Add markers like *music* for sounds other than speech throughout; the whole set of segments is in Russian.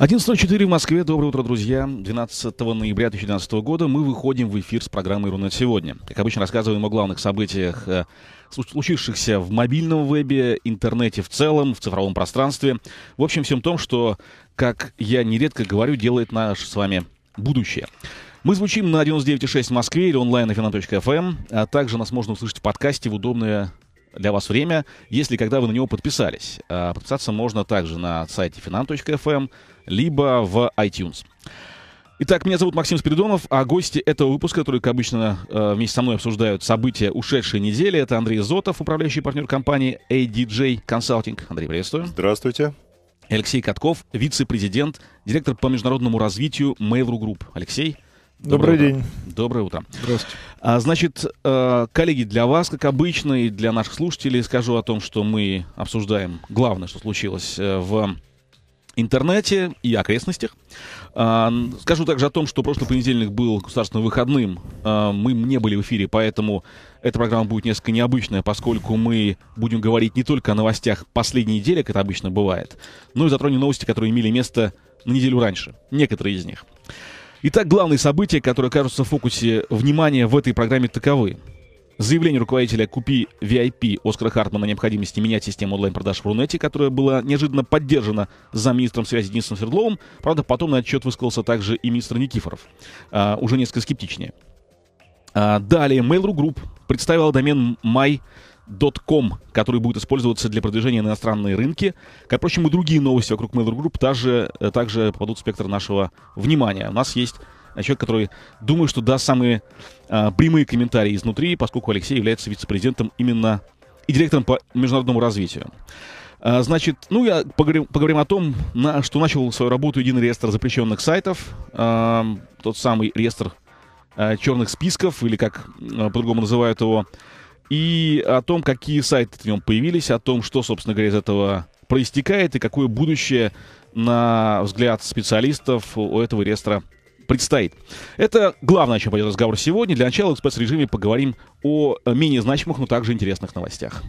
11.04 в Москве. Доброе утро, друзья. 12 ноября 2012 года мы выходим в эфир с программой «Рунет сегодня». Как обычно, рассказываем о главных событиях, э, случившихся в мобильном вебе, интернете в целом, в цифровом пространстве. В общем, всем том, что, как я нередко говорю, делает наше с вами будущее. Мы звучим на 99.6 в Москве или онлайн на finan.fm, эм. а также нас можно услышать в подкасте в удобное для вас время, если когда вы на него подписались. А подписаться можно также на сайте finan.fm, либо в iTunes. Итак, меня зовут Максим Спиридонов, а гости этого выпуска, которые, как обычно, э, вместе со мной обсуждают события ушедшей недели, это Андрей Зотов, управляющий партнер компании ADJ Consulting. Андрей, приветствую. Здравствуйте. Алексей Катков, вице-президент, директор по международному развитию Mail.ru Group. Алексей, Доброе Добрый утро. день. Доброе утро. Здравствуйте. А, значит, э, коллеги, для вас, как обычно, и для наших слушателей скажу о том, что мы обсуждаем главное, что случилось э, в интернете и окрестностях. А, скажу также о том, что прошлый понедельник был государственным выходным. А, мы не были в эфире, поэтому эта программа будет несколько необычная, поскольку мы будем говорить не только о новостях последней недели, как это обычно бывает, но и затронем новости, которые имели место на неделю раньше. Некоторые из них. Итак, главные события, которые окажутся в фокусе внимания в этой программе, таковы. Заявление руководителя «Купи VIP» Оскара Хартмана о необходимости менять систему онлайн-продаж в Рунете, которая была неожиданно поддержана замминистром связи Денисом Свердловым. Правда, потом на отчет высказался также и министр Никифоров. А, уже несколько скептичнее. А, далее, Mail.ru Group представила домен my .com, который будет использоваться для продвижения на иностранные рынки. Как, впрочем, и другие новости вокруг Mail.ru Group также, также попадут в спектр нашего внимания. У нас есть Э, человек, который, думаю, что даст самые а, прямые комментарии изнутри, поскольку Алексей является вице-президентом именно и директором по международному развитию. А, значит, ну, я поговорим, поговорим о том, на, что начал свою работу единый реестр запрещенных сайтов, а, тот самый реестр а, черных списков, или как а, по-другому называют его, и о том, какие сайты в нем появились, о том, что, собственно говоря, из этого проистекает и какое будущее, на взгляд специалистов, у этого реестра предстоит. Это главное, о чем пойдет разговор сегодня. Для начала в экспресс-режиме поговорим о менее значимых, но также интересных новостях.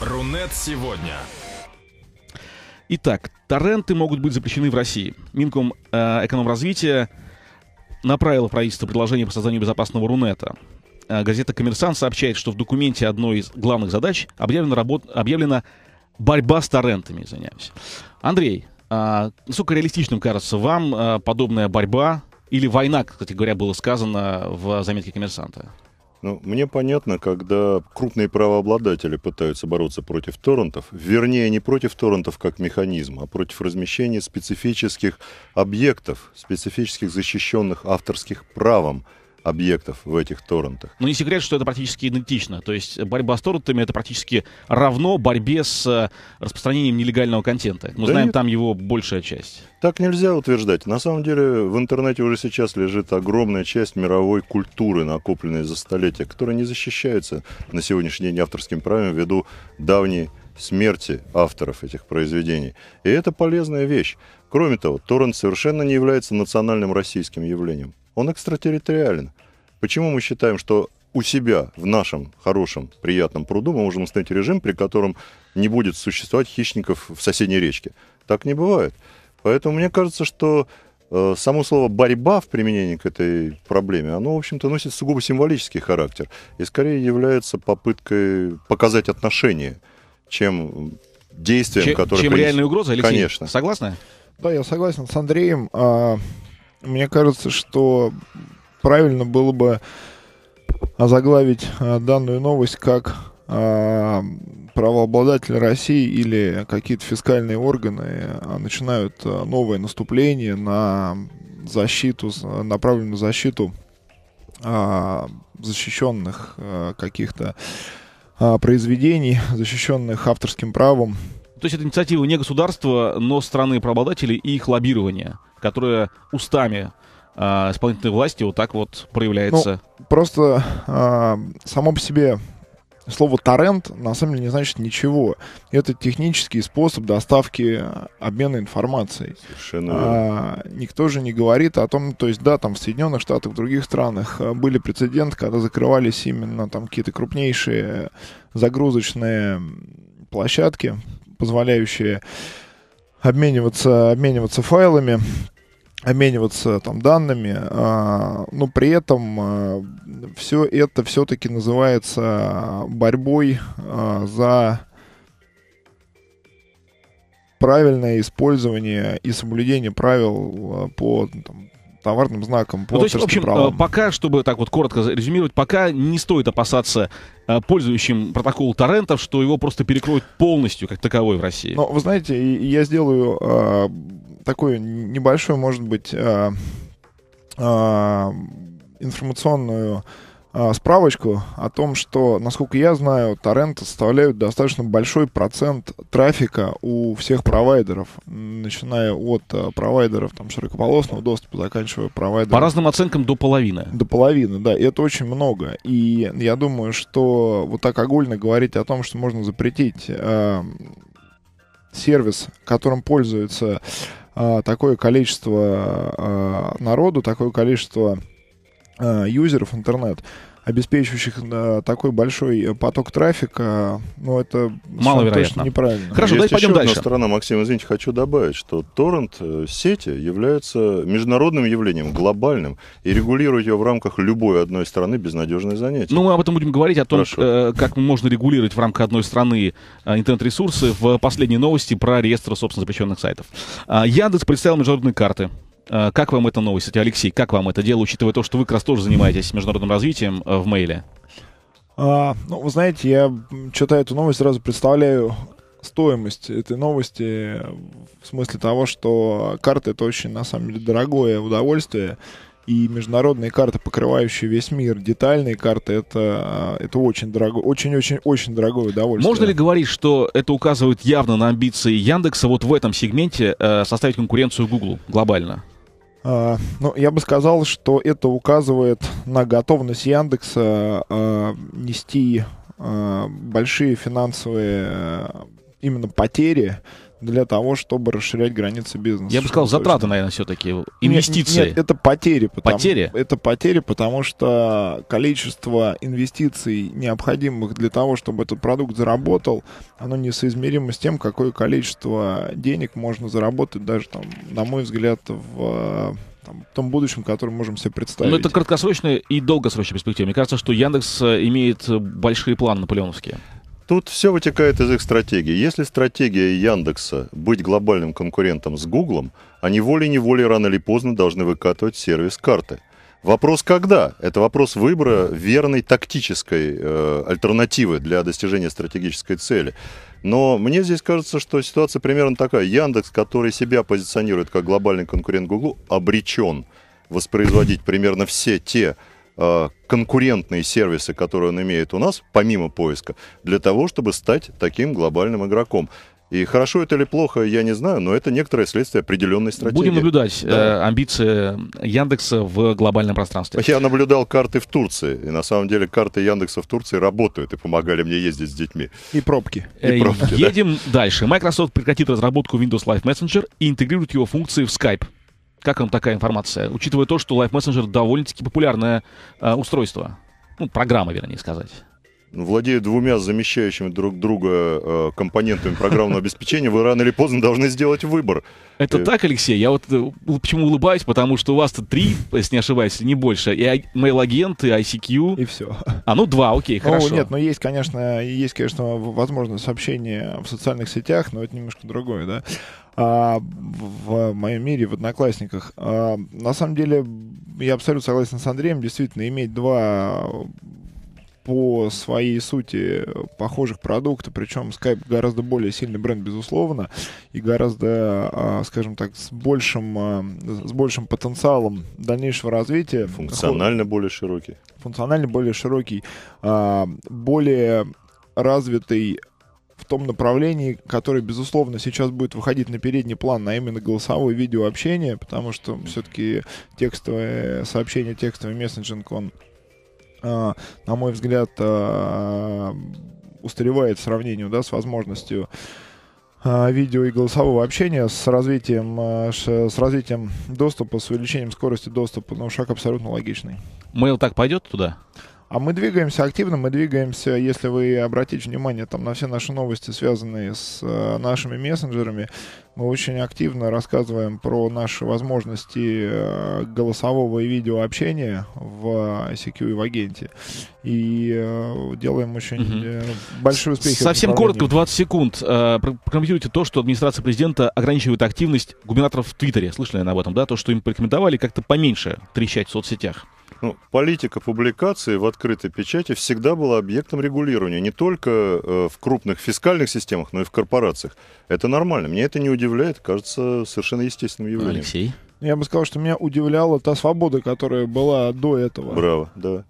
Рунет сегодня. Итак, торренты могут быть запрещены в России. Минком э, экономразвития направила правительство предложение по созданию безопасного Рунета. Э, газета «Коммерсант» сообщает, что в документе одной из главных задач объявлена, работ... объявлена борьба с торрентами, извиняюсь. Андрей, а, насколько реалистичным кажется вам а, подобная борьба или война, кстати говоря, было сказано в заметке коммерсанта? Ну, мне понятно, когда крупные правообладатели пытаются бороться против торрентов, вернее, не против торрентов как механизма, а против размещения специфических объектов, специфических защищенных авторских правом объектов в этих торрентах. Ну, не секрет, что это практически идентично. То есть борьба с торрентами — это практически равно борьбе с э, распространением нелегального контента. Мы да знаем, нет. там его большая часть. Так нельзя утверждать. На самом деле в интернете уже сейчас лежит огромная часть мировой культуры, накопленной за столетия, которая не защищается на сегодняшний день авторским правом ввиду давней смерти авторов этих произведений. И это полезная вещь. Кроме того, торрент совершенно не является национальным российским явлением он экстратерриториален. Почему мы считаем, что у себя в нашем хорошем, приятном пруду мы можем установить режим, при котором не будет существовать хищников в соседней речке? Так не бывает. Поэтому мне кажется, что э, само слово «борьба» в применении к этой проблеме, оно, в общем-то, носит сугубо символический характер и скорее является попыткой показать отношение, чем действием, чем, которое... Чем принес... реальная угроза, Алексей? Конечно. Согласны? Да, я согласен с Андреем. А, мне кажется, что правильно было бы озаглавить а, данную новость как а, правообладатели России или какие-то фискальные органы а, начинают новое наступление на защиту, направленную защиту защищенных каких-то произведений, защищенных авторским правом. То есть это инициатива не государства, но страны правообладателей и их лоббирования которая устами э, исполнительной власти вот так вот проявляется. Ну, просто э, само по себе слово торрент на самом деле не значит ничего. Это технический способ доставки обмена информацией. Совершенно. А, никто же не говорит о том, то есть да, там в Соединенных Штатах, в других странах а, были прецеденты, когда закрывались именно там какие-то крупнейшие загрузочные площадки, позволяющие обмениваться, обмениваться файлами, обмениваться там данными, а, но при этом а, все это все-таки называется борьбой а, за правильное использование и соблюдение правил а, по там, товарным знаком ну, то есть, в общем, э, правам. пока, чтобы так вот коротко резюмировать, пока не стоит опасаться э, пользующим протокол торрентов, что его просто перекроют полностью как таковой в России. Но вы знаете, я сделаю э, такой небольшой, может быть, э, э, информационную а, справочку о том, что, насколько я знаю, торренты составляют достаточно большой процент трафика у всех провайдеров, начиная от а, провайдеров там, широкополосного доступа, заканчивая провайдером... По разным оценкам до половины. До половины, да, и это очень много. И я думаю, что вот так огульно говорить о том, что можно запретить э, сервис, которым пользуется э, такое количество э, народу, такое количество юзеров интернет обеспечивающих такой большой э, поток трафика, ну, это маловероятно. Точно неправильно. Хорошо, Есть давайте пойдем дальше. одна сторона, Максим, извините, хочу добавить, что торрент э, сети является международным явлением, глобальным, и регулировать ее в рамках любой одной страны безнадежное занятие. Ну, мы об этом будем говорить, о том, Хорошо. Э, как можно регулировать в рамках одной страны интернет-ресурсы в последней новости про реестр, собственно, запрещенных сайтов. А, Яндекс представил международные карты Э, как вам эта новость? Кстати, Алексей, как вам это дело, учитывая то, что вы как раз тоже занимаетесь международным развитием э, в мейле? А, ну, вы знаете, я читаю эту новость, сразу представляю стоимость этой новости в смысле того, что карты это очень, на самом деле, дорогое удовольствие. И международные карты, покрывающие весь мир, детальные карты, это, э, это очень дорого, очень-очень-очень дорогое удовольствие. Можно ли говорить, что это указывает явно на амбиции Яндекса вот в этом сегменте э, составить конкуренцию Гуглу глобально? А, ну, я бы сказал, что это указывает на готовность Яндекса а, нести а, большие финансовые именно потери для того, чтобы расширять границы бизнеса. Я бы сказал, точно. затраты, наверное, все-таки инвестиции. Нет, нет, это потери. Потому, потери? Это потери, потому что количество инвестиций, необходимых для того, чтобы этот продукт заработал, оно несоизмеримо с тем, какое количество денег можно заработать даже, там, на мой взгляд, в там, том будущем, который можем себе представить. Ну это краткосрочная и долгосрочная перспектива. Мне кажется, что Яндекс э, имеет большие планы наполеоновские. Тут все вытекает из их стратегии. Если стратегия Яндекса быть глобальным конкурентом с Гуглом, они волей-неволей рано или поздно должны выкатывать сервис карты. Вопрос когда? Это вопрос выбора верной тактической э, альтернативы для достижения стратегической цели. Но мне здесь кажется, что ситуация примерно такая. Яндекс, который себя позиционирует как глобальный конкурент Гуглу, обречен воспроизводить примерно все те Э, конкурентные сервисы, которые он имеет у нас, помимо поиска, для того, чтобы стать таким глобальным игроком. И хорошо это или плохо, я не знаю, но это некоторое следствие определенной стратегии. Будем наблюдать э, да. э, амбиции Яндекса в глобальном пространстве. Я наблюдал карты в Турции, и на самом деле карты Яндекса в Турции работают и помогали мне ездить с детьми. И пробки. Э, и пробки Едем да. дальше. Microsoft прекратит разработку Windows Live Messenger и интегрирует его функции в Skype. Как вам такая информация, учитывая то, что Life Messenger довольно-таки популярное э, устройство? Ну, программа, вернее сказать. Ну, владеют двумя замещающими друг друга э, компонентами программного обеспечения, вы рано или поздно должны сделать выбор. Это э, так, Алексей? Я вот э, почему улыбаюсь, потому что у вас-то три, если не ошибаюсь, не больше. И Mail-агент, и ICQ. И все. А, ну два, окей, ну, хорошо. Ну, нет, но есть, конечно, есть, конечно, возможно, сообщения в социальных сетях, но это немножко другое, да а, в моем мире, в Одноклассниках. А, на самом деле, я абсолютно согласен с Андреем, действительно, иметь два по своей сути похожих продуктов, причем Skype гораздо более сильный бренд, безусловно, и гораздо, а, скажем так, с большим, а, с большим потенциалом дальнейшего развития. Функционально Ход... более широкий. Функционально более широкий, а, более развитый в том направлении, которое, безусловно, сейчас будет выходить на передний план, а именно голосовое видеообщение, потому что все-таки текстовое сообщение, текстовый мессенджинг, он а, на мой взгляд, а, устаревает в сравнении да, с возможностью а, видео и голосового общения с развитием, с развитием доступа, с увеличением скорости доступа, но шаг абсолютно логичный. Mail так пойдет туда? А мы двигаемся активно, мы двигаемся, если вы обратите внимание там, на все наши новости, связанные с нашими мессенджерами, мы очень активно рассказываем про наши возможности э, голосового и видеообщения в ICQ и в агенте. И э, делаем очень угу. большие успехи. Совсем коротко, в 20 секунд. Прокомментируйте то, что администрация президента ограничивает активность губернаторов в Твиттере. Слышали, наверное, об этом, да? То, что им порекомендовали как-то поменьше трещать в соцсетях. Ну, политика публикации в открытой печати всегда была объектом регулирования, не только в крупных фискальных системах, но и в корпорациях. Это нормально, меня это не удивляет удивляет, кажется совершенно естественным явлением. Алексей? Я бы сказал, что меня удивляла та свобода, которая была до этого. Браво, да.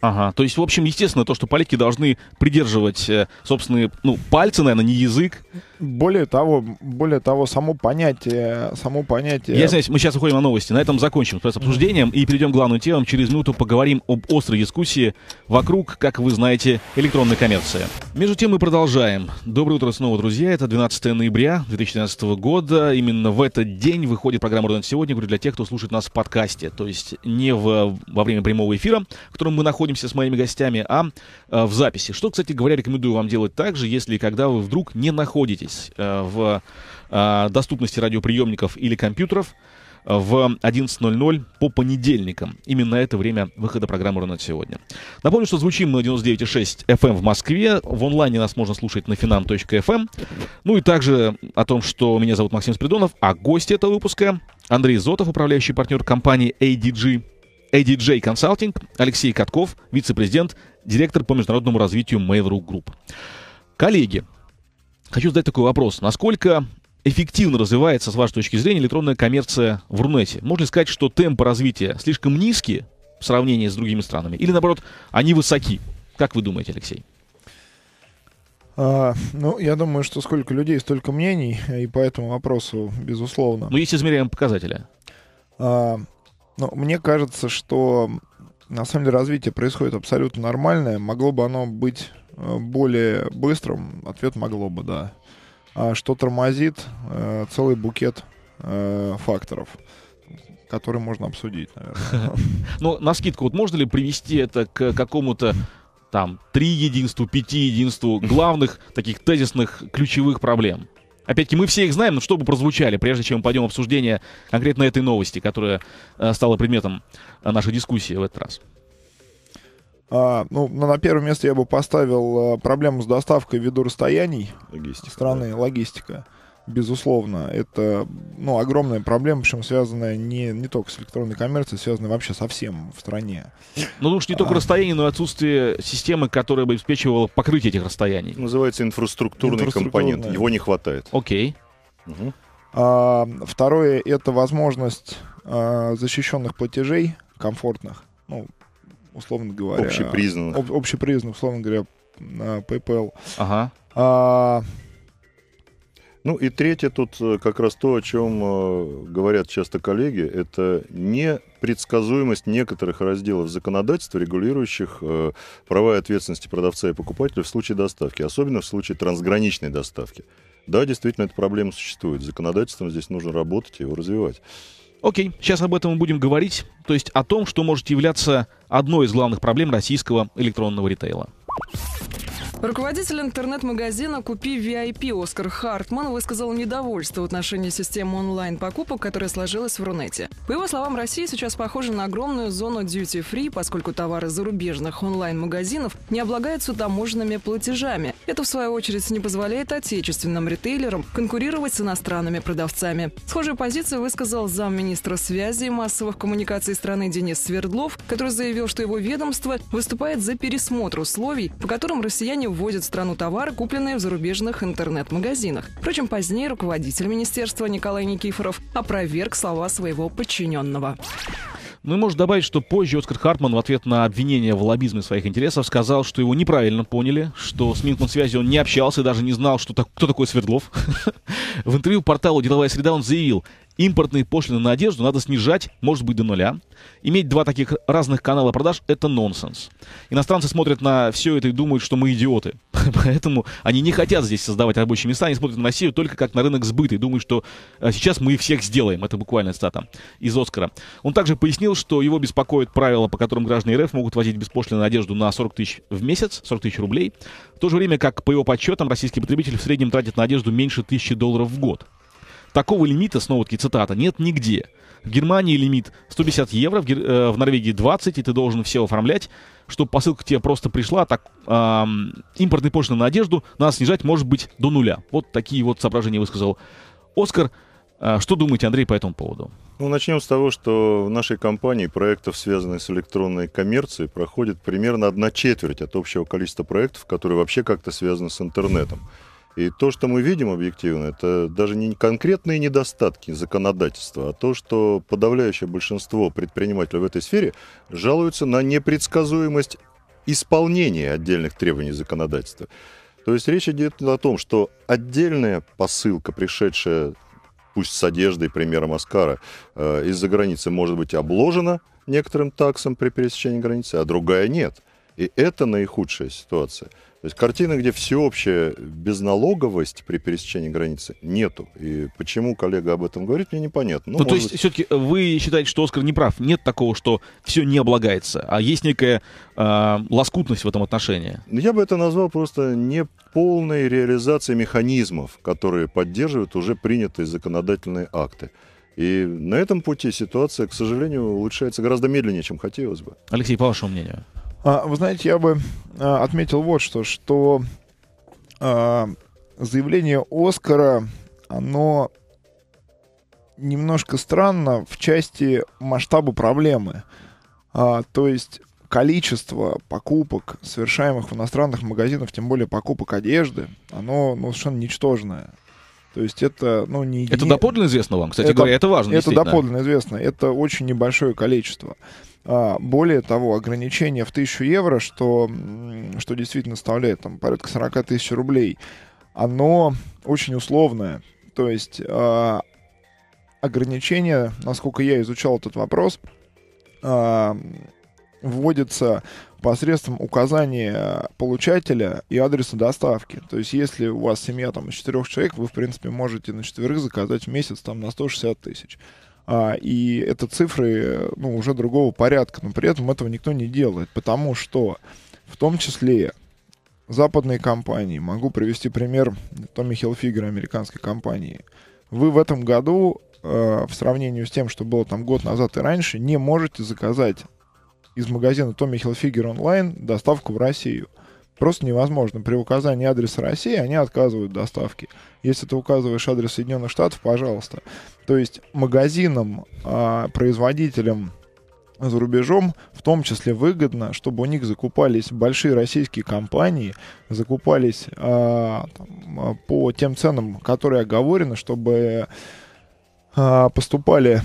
Ага, то есть, в общем, естественно, то, что поляки должны придерживать э, собственные, ну, пальцы, наверное, не язык, более того, более того, само понятие, само понятие... Я извиняюсь, мы сейчас уходим на новости. На этом закончим с обсуждением и перейдем к главным темам. Через минуту поговорим об острой дискуссии вокруг, как вы знаете, электронной коммерции. Между тем мы продолжаем. Доброе утро снова, друзья. Это 12 ноября 2013 года. Именно в этот день выходит программа «Родон сегодня». Говорю для тех, кто слушает нас в подкасте. То есть не в, во время прямого эфира, в котором мы находимся с моими гостями, а э, в записи. Что, кстати говоря, рекомендую вам делать также, если когда вы вдруг не находитесь разбираетесь э, в э, доступности радиоприемников или компьютеров э, в 11.00 по понедельникам. Именно это время выхода программы «Рунет сегодня». Напомню, что звучим мы на 99.6 FM эм в Москве. В онлайне нас можно слушать на finam.fm. Эм. Ну и также о том, что меня зовут Максим Спиридонов, а гость этого выпуска Андрей Зотов, управляющий партнер компании ADG, ADJ Consulting, Алексей Катков, вице-президент, директор по международному развитию Mail.ru Group. Коллеги, Хочу задать такой вопрос. Насколько эффективно развивается, с вашей точки зрения, электронная коммерция в Рунете? Можно ли сказать, что темпы развития слишком низкие в сравнении с другими странами? Или, наоборот, они высоки? Как вы думаете, Алексей? А, ну, я думаю, что сколько людей, столько мнений, и по этому вопросу, безусловно. Ну, есть измеряем показатели. А, ну, мне кажется, что на самом деле развитие происходит абсолютно нормальное. Могло бы оно быть Э, более быстрым, ответ могло бы, да. А что тормозит, э, целый букет э, факторов который можно обсудить, наверное. *laughs* Ну, на скидку, вот можно ли привести это к какому-то там три единству, пяти единству главных таких тезисных ключевых проблем? Опять-таки, мы все их знаем, но чтобы прозвучали, прежде чем пойдем обсуждение конкретно этой новости, которая стала предметом нашей дискуссии в этот раз. А, ну, на первое место я бы поставил а, проблему с доставкой ввиду расстояний логистика, страны, да. логистика. Безусловно, это ну, огромная проблема, причем связанная не, не только с электронной коммерцией, связанная вообще со всем в стране. Ну, уж не только а, расстояние, но и отсутствие системы, которая бы обеспечивала покрытие этих расстояний. Называется инфраструктурный, инфраструктурный компонент. Его не хватает. Окей. Угу. А, второе это возможность а, защищенных платежей комфортных. Ну, условно говоря. Общепризнанных. Об, общепризнанных, условно говоря, на PayPal. Ага. А, ну и третье тут э, как раз то, о чем э, говорят часто коллеги, это непредсказуемость некоторых разделов законодательства, регулирующих э, права и ответственности продавца и покупателя в случае доставки, особенно в случае трансграничной доставки. Да, действительно, эта проблема существует. С законодательством здесь нужно работать и его развивать. Окей, сейчас об этом мы будем говорить, то есть о том, что может являться одной из главных проблем российского электронного ритейла. Руководитель интернет-магазина «Купи VIP» Оскар Хартман высказал недовольство в отношении системы онлайн-покупок, которая сложилась в Рунете. По его словам, Россия сейчас похожа на огромную зону duty-free, поскольку товары зарубежных онлайн-магазинов не облагаются таможенными платежами. Это, в свою очередь, не позволяет отечественным ритейлерам конкурировать с иностранными продавцами. Схожую позицию высказал замминистра связи и массовых коммуникаций страны Денис Свердлов, который заявил, что его ведомство выступает за пересмотр условий, по которым россияне ввозят в страну товары, купленные в зарубежных интернет-магазинах. Впрочем, позднее руководитель министерства Николай Никифоров опроверг слова своего подчиненного. Ну и можно добавить, что позже Оскар Хартман в ответ на обвинение в лоббизме своих интересов сказал, что его неправильно поняли, что с Минкомсвязи он не общался и даже не знал, что так, кто такой Свердлов. *laughs* В интервью порталу «Деловая среда» он заявил, импортные пошлины на одежду надо снижать, может быть, до нуля. Иметь два таких разных канала продаж — это нонсенс. Иностранцы смотрят на все это и думают, что мы идиоты. *laughs* Поэтому они не хотят здесь создавать рабочие места, они смотрят на Россию только как на рынок сбыта и думают, что э, сейчас мы их всех сделаем. Это буквально цитата из «Оскара». Он также пояснил, что его беспокоит правило, по которым граждане РФ могут возить беспошлинную одежду на 40 тысяч в месяц, 40 тысяч рублей. В то же время, как по его подсчетам, российский потребитель в среднем тратит на одежду меньше тысячи долларов в год. Такого лимита, снова-таки цитата, нет нигде. В Германии лимит 150 евро, в, Гер... Э, в Норвегии 20, и ты должен все оформлять, чтобы посылка к тебе просто пришла. Так, э, импортные пошлины на одежду надо снижать, может быть, до нуля. Вот такие вот соображения высказал Оскар. А, что думаете, Андрей, по этому поводу? Ну, начнем с того, что в нашей компании проектов, связанных с электронной коммерцией, проходит примерно одна четверть от общего количества проектов, которые вообще как-то связаны с интернетом. И то, что мы видим объективно, это даже не конкретные недостатки законодательства, а то, что подавляющее большинство предпринимателей в этой сфере жалуются на непредсказуемость исполнения отдельных требований законодательства. То есть речь идет о том, что отдельная посылка, пришедшая, пусть с одеждой, примером Оскара, э, из-за границы, может быть обложена некоторым таксом при пересечении границы, а другая нет. И это наихудшая ситуация. То есть картины, где всеобщая безналоговость при пересечении границы, нету. И почему коллега об этом говорит, мне непонятно. Ну, ну то есть быть... все-таки э, вы считаете, что Оскар не прав? Нет такого, что все не облагается, а есть некая э, лоскутность в этом отношении? Ну, я бы это назвал просто неполной реализацией механизмов, которые поддерживают уже принятые законодательные акты. И на этом пути ситуация, к сожалению, улучшается гораздо медленнее, чем хотелось бы. Алексей, по вашему мнению? А, вы знаете, я бы а, отметил вот что, что а, заявление Оскара, оно немножко странно в части масштаба проблемы. то есть количество покупок, совершаемых в иностранных магазинах, тем более покупок одежды, оно ну, совершенно ничтожное. То есть это, ну, не... Это доподлинно известно вам, кстати это, говоря, это важно. Это доподлинно известно. Это очень небольшое количество. А, более того, ограничение в 1000 евро, что, что действительно составляет там, порядка 40 тысяч рублей, оно очень условное. То есть а, ограничение, насколько я изучал этот вопрос, а, вводится посредством указания получателя и адреса доставки. То есть, если у вас семья там из четырех человек, вы, в принципе, можете на четверых заказать в месяц там на 160 тысяч а, и это цифры ну, уже другого порядка, но при этом этого никто не делает, потому что в том числе западные компании, могу привести пример Томми Хилфигера, американской компании, вы в этом году э, в сравнении с тем, что было там год назад и раньше, не можете заказать из магазина Томми Хилфигер онлайн доставку в Россию – Просто невозможно. При указании адреса России они отказывают доставки. Если ты указываешь адрес Соединенных Штатов, пожалуйста. То есть магазинам, а, производителям за рубежом, в том числе выгодно, чтобы у них закупались большие российские компании, закупались а, там, а, по тем ценам, которые оговорены, чтобы а, поступали,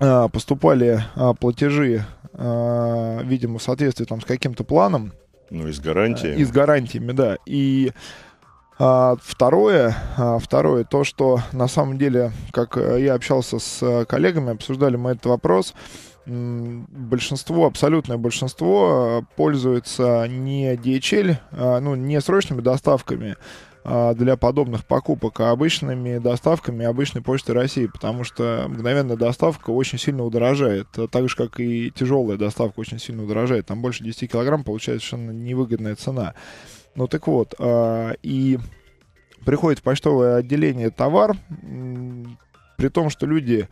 а, поступали а, платежи, а, видимо, в соответствии там, с каким-то планом, ну, и с гарантиями. Э, и с гарантиями, да. И а, второе, а, второе, то, что на самом деле, как э, я общался с э, коллегами, обсуждали мы этот вопрос, большинство, абсолютное большинство пользуется не DHL, ну, не срочными доставками, а, для подобных покупок обычными доставками обычной почты России, потому что мгновенная доставка очень сильно удорожает, а так же, как и тяжелая доставка очень сильно удорожает. Там больше 10 килограмм получается совершенно невыгодная цена. Ну так вот, а, и приходит в почтовое отделение товар, при том, что люди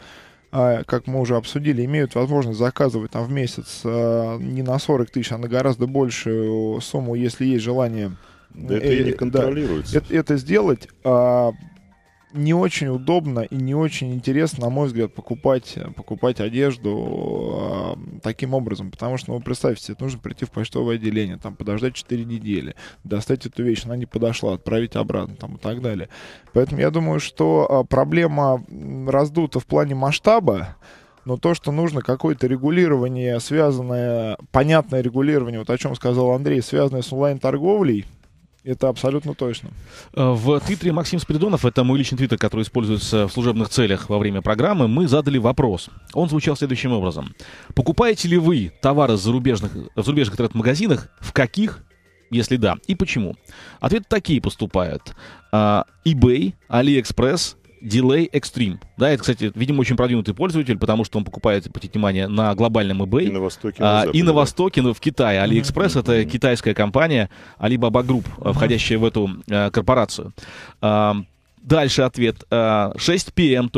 как мы уже обсудили, имеют возможность заказывать там в месяц не на 40 тысяч, а на гораздо большую сумму, если есть желание да это и не э, контролируется. Да, это, сделать а, не очень удобно и не очень интересно, на мой взгляд, покупать, покупать одежду а, таким образом. Потому что, ну, вы представьте, это нужно прийти в почтовое отделение, там подождать 4 недели, достать эту вещь, она не подошла, отправить обратно там, и так далее. Поэтому я думаю, что а, проблема раздута в плане масштаба, но то, что нужно какое-то регулирование, связанное, понятное регулирование, вот о чем сказал Андрей, связанное с онлайн-торговлей, это абсолютно точно. Э, в твиттере Максим Спиридонов, это мой личный твиттер, который используется в служебных целях во время программы, мы задали вопрос. Он звучал следующим образом. Покупаете ли вы товары в зарубежных, в зарубежных интернет-магазинах? В каких? Если да. И почему? Ответы такие поступают. А, eBay, AliExpress, Delay Extreme. Да, это, кстати, видимо, очень продвинутый пользователь, потому что он покупает, обратите внимание, на глобальном eBay. И на Востоке, а, и на Востоке, но в Китае. AliExpress — это китайская компания Alibaba Group, входящая в эту э, корпорацию. Э, Дальше ответ. 6pm.com,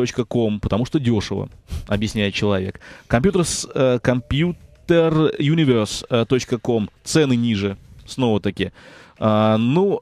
а, эм потому что дешево, объясняет человек. Компьютер с computeruniverse.com, э, э, цены ниже, снова-таки. А, ну,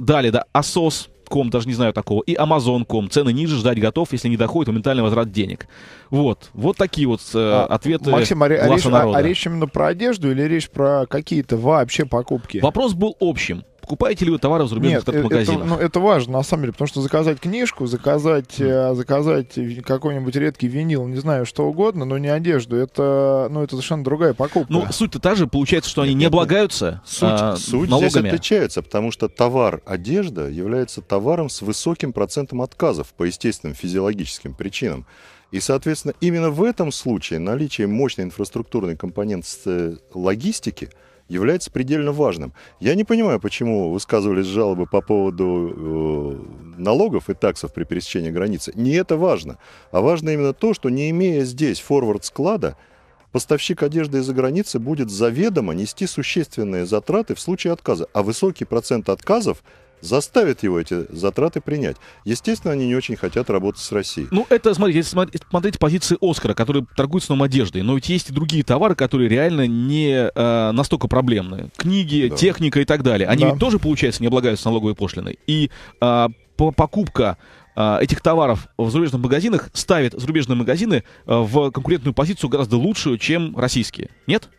далее, да, Asos, Ком, даже не знаю такого, и Amazon.com. Цены ниже, ждать готов, если не доходит моментальный возврат денег. Вот. Вот такие вот э, а, ответы Максим, а, а, речь, народа. А, а речь именно про одежду или речь про какие-то вообще покупки? Вопрос был общим. Покупаете ли вы товары в зарубежных э, магазинах? Это, ну, это важно, на самом деле, потому что заказать книжку, заказать, э, заказать какой-нибудь редкий винил, не знаю, что угодно, но не одежду, это, ну, это совершенно другая покупка. Ну, суть-то та же, получается, что они не облагаются суть, а, суть налогами. здесь отличается, потому что товар одежда является товаром с высоким процентом отказов по естественным физиологическим причинам. И, соответственно, именно в этом случае наличие мощной инфраструктурной компоненты логистики – является предельно важным. Я не понимаю, почему высказывались жалобы по поводу э, налогов и таксов при пересечении границы. Не это важно, а важно именно то, что не имея здесь форвард склада, поставщик одежды из-за границы будет заведомо нести существенные затраты в случае отказа. А высокий процент отказов – Заставит его эти затраты принять. Естественно, они не очень хотят работать с Россией. Ну, это, смотрите, смотрите позиции Оскара, которые который торгует сном одеждой. Но ведь есть и другие товары, которые реально не э, настолько проблемные. Книги, да. техника и так далее. Они да. ведь тоже, получается, не облагаются налоговой пошлиной. И э, покупка а, этих товаров в зарубежных магазинах ставит зарубежные магазины э, в конкурентную позицию гораздо лучшую, чем российские. Нет?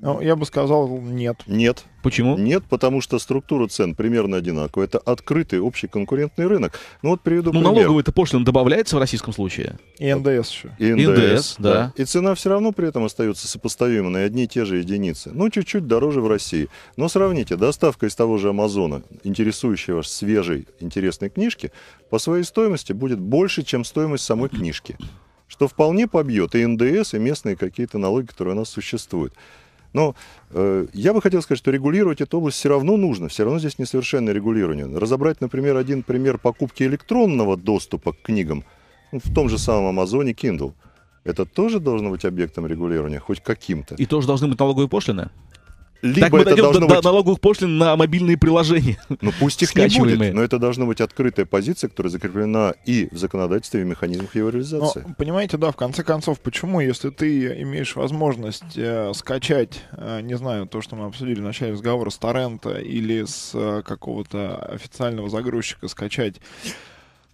Ну, я бы сказал, нет. Нет. Почему? Нет, потому что структура цен примерно одинаковая. Это открытый общий конкурентный рынок. Ну вот приведу ну, пример. налоговый-то пошлина добавляется в российском случае. И НДС еще. И НДС, НДС да. да. И цена все равно при этом остается сопоставимой на одни и те же единицы. Ну, чуть-чуть дороже в России. Но сравните, доставка из того же Амазона, интересующей вас свежей, интересной книжки, по своей стоимости будет больше, чем стоимость самой книжки. Что вполне побьет и НДС, и местные какие-то налоги, которые у нас существуют. Но э, я бы хотел сказать, что регулировать эту область все равно нужно, все равно здесь несовершенное регулирование. Разобрать, например, один пример покупки электронного доступа к книгам ну, в том же самом Амазоне Kindle. Это тоже должно быть объектом регулирования, хоть каким-то. И тоже должны быть налоговые пошлины? Либо так мы дойдем до, быть... налоговых пошлин на мобильные приложения. Ну пусть их не будет, но это должна быть открытая позиция, которая закреплена и в законодательстве, и в механизмах его реализации. Но, ну, понимаете, да, в конце концов, почему, если ты имеешь возможность э, скачать, э, не знаю, то, что мы обсудили в начале разговора, с торрента или с э, какого-то официального загрузчика скачать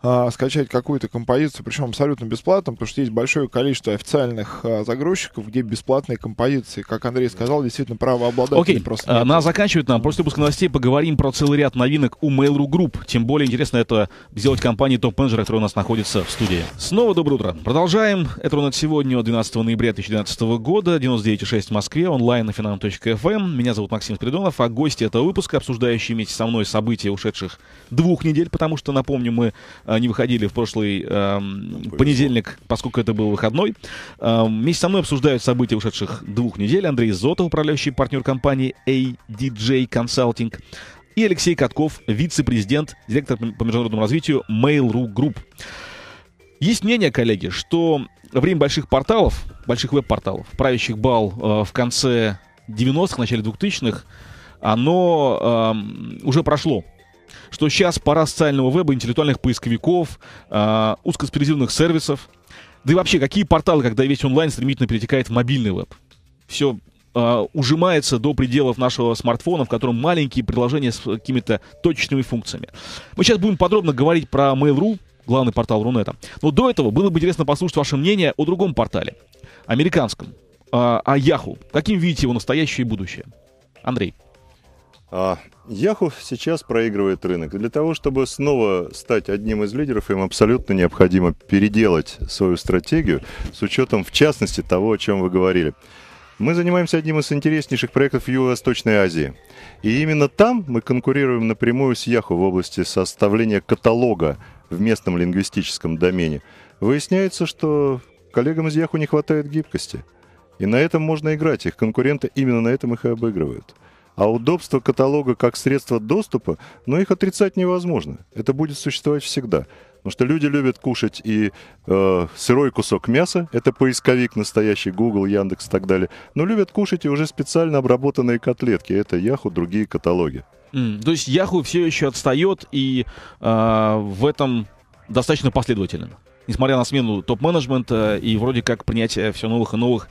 а, скачать какую-то композицию, причем абсолютно бесплатно, потому что есть большое количество официальных а, загрузчиков, где бесплатные композиции, как Андрей сказал, действительно право обладать. Окей, просто а, нас заканчивает нам. После выпуска новостей поговорим про целый ряд новинок у Mail.ru Group. Тем более интересно это сделать компании Топ Менеджера, которая у нас находится в студии. Снова доброе утро. Продолжаем. Это у нас сегодня 12 ноября 2012 года, 99.6 в Москве, онлайн на финам.фм. Эм. Меня зовут Максим Спиридонов, а гости этого выпуска, обсуждающие вместе со мной события ушедших двух недель, потому что, напомню, мы э, они выходили в прошлый эм, понедельник, поскольку это был выходной. Эм, вместе со мной обсуждают события ушедших двух недель. Андрей Зотов, управляющий партнер компании ADJ Consulting, и Алексей Катков, вице-президент, директор по международному развитию Mail.ru Group. Есть мнение, коллеги, что время больших порталов, больших веб-порталов, правящих бал э, в конце 90-х, начале 2000-х, оно э, уже прошло что сейчас пора социального веба, интеллектуальных поисковиков, э, узкоспециализированных сервисов. Да и вообще, какие порталы, когда весь онлайн стремительно перетекает в мобильный веб? Все э, а, ужимается до пределов нашего смартфона, в котором маленькие приложения с какими-то точечными функциями. Мы сейчас будем подробно говорить про Mail.ru, главный портал Рунета. Но до этого было бы интересно послушать ваше мнение о другом портале, американском, э, о Yahoo. Каким видите его настоящее и будущее? Андрей. Яху сейчас проигрывает рынок. Для того, чтобы снова стать одним из лидеров, им абсолютно необходимо переделать свою стратегию с учетом, в частности, того, о чем вы говорили. Мы занимаемся одним из интереснейших проектов Юго-Восточной Азии. И именно там мы конкурируем напрямую с Яху в области составления каталога в местном лингвистическом домене. Выясняется, что коллегам из Яху не хватает гибкости. И на этом можно играть. Их конкуренты именно на этом их и обыгрывают. А удобство каталога как средство доступа, но их отрицать невозможно. Это будет существовать всегда. Потому что люди любят кушать и э, сырой кусок мяса, это поисковик настоящий, Google, Яндекс и так далее, но любят кушать и уже специально обработанные котлетки, это Яху, другие каталоги. Mm, то есть Яху все еще отстает и э, в этом достаточно последовательно, несмотря на смену топ-менеджмента и вроде как принятие все новых и новых